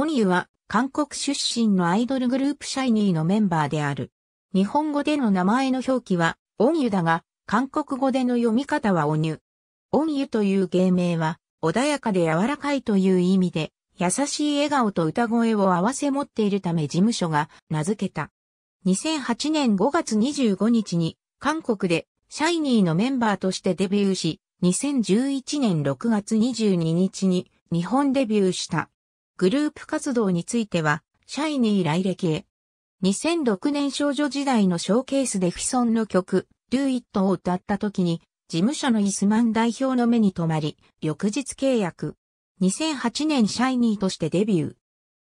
オニユは韓国出身のアイドルグループシャイニーのメンバーである。日本語での名前の表記はオンユだが、韓国語での読み方はオニュ。オンユという芸名は穏やかで柔らかいという意味で、優しい笑顔と歌声を合わせ持っているため事務所が名付けた。2008年5月25日に韓国でシャイニーのメンバーとしてデビューし、2011年6月22日に日本デビューした。グループ活動については、シャイニー来歴へ。2006年少女時代のショーケースでフィソンの曲、Do It を歌った時に、事務所のイスマン代表の目に留まり、翌日契約。2008年シャイニーとしてデビュー。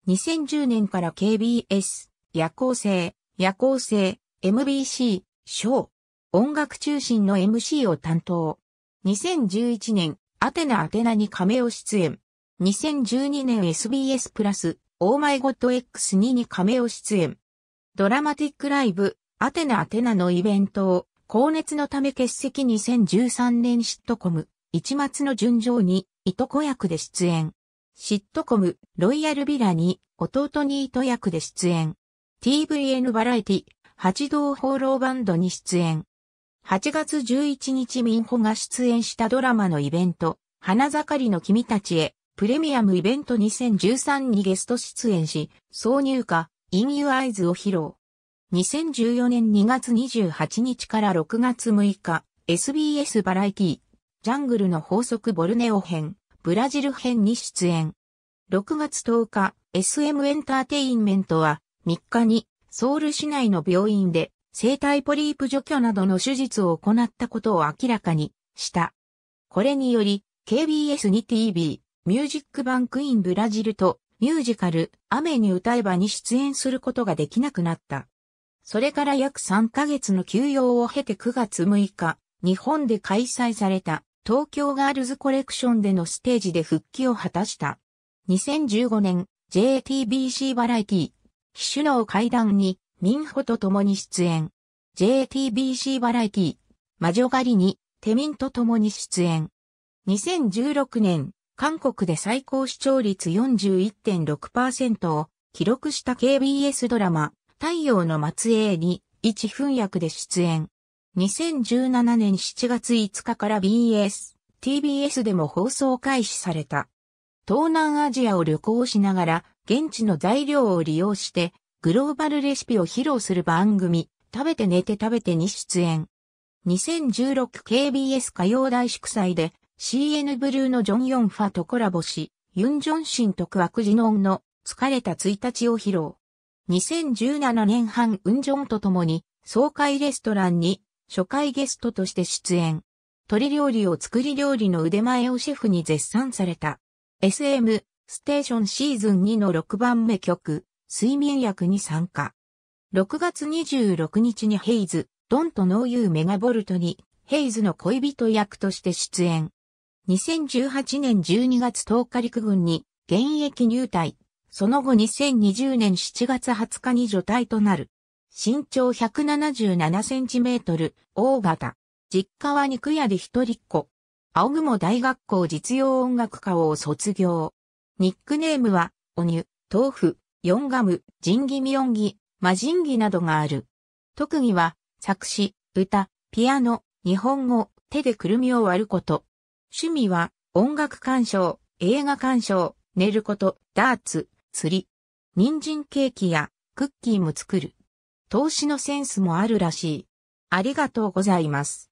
2010年から KBS、夜行性、夜行性、MBC、ショー、音楽中心の MC を担当。2011年、アテナアテナに亀を出演。2012年 SBS プラス、オーマイゴッド X2 に亀を出演。ドラマティックライブ、アテナアテナのイベントを、高熱のため欠席2013年シットコム、一末の順情に、いとこ役で出演。シットコム、ロイヤルビラに、弟にいと役で出演。TVN バラエティ、八道放浪バンドに出演。8月11日民保が出演したドラマのイベント、花盛りの君たちへ、プレミアムイベント2013にゲスト出演し、挿入歌、In Your Eyes を披露。2014年2月28日から6月6日、SBS バラエティ、ジャングルの法則ボルネオ編、ブラジル編に出演。6月10日、SM エンターテインメントは、3日に、ソウル市内の病院で、生体ポリープ除去などの手術を行ったことを明らかにした。これにより、KBS に TV、ミュージックバンクインブラジルとミュージカル雨に歌えばに出演することができなくなった。それから約3ヶ月の休養を経て9月6日、日本で開催された東京ガールズコレクションでのステージで復帰を果たした。2015年 JTBC バラエティ、騎手の会談に民ホと共に出演。JTBC バラエティ、魔女狩りに、テミンと共に出演。2016年、韓国で最高視聴率41.6%を記録した KBS ドラマ、太陽の末裔に一分役で出演。2017年7月5日から BS、TBS でも放送開始された。東南アジアを旅行しながら、現地の材料を利用して、グローバルレシピを披露する番組、食べて寝て食べてに出演。2016KBS 火曜大祝祭で、CN ブルーのジョン・ヨンファとコラボし、ユン・ジョンシンとクワクジノンの疲れた1日を披露。2017年半ウンジョンと共に爽快レストランに初回ゲストとして出演。鳥料理を作り料理の腕前をシェフに絶賛された。SM ステーションシーズン2の6番目曲、睡眠薬に参加。6月26日にヘイズ、ドンとノーユーメガボルトにヘイズの恋人役として出演。2018年12月10日陸軍に現役入隊。その後2020年7月20日に除隊となる。身長177センチメートル、大型。実家は肉屋で一人っ子。青雲大学校実用音楽科を卒業。ニックネームは、おにゅ、豆腐、ヨンガム、ジンギミヨンギ、マジンギなどがある。特技は、作詞、歌、ピアノ、日本語、手でくるみを割ること。趣味は音楽鑑賞、映画鑑賞、寝ること、ダーツ、釣り。人参ケーキやクッキーも作る。投資のセンスもあるらしい。ありがとうございます。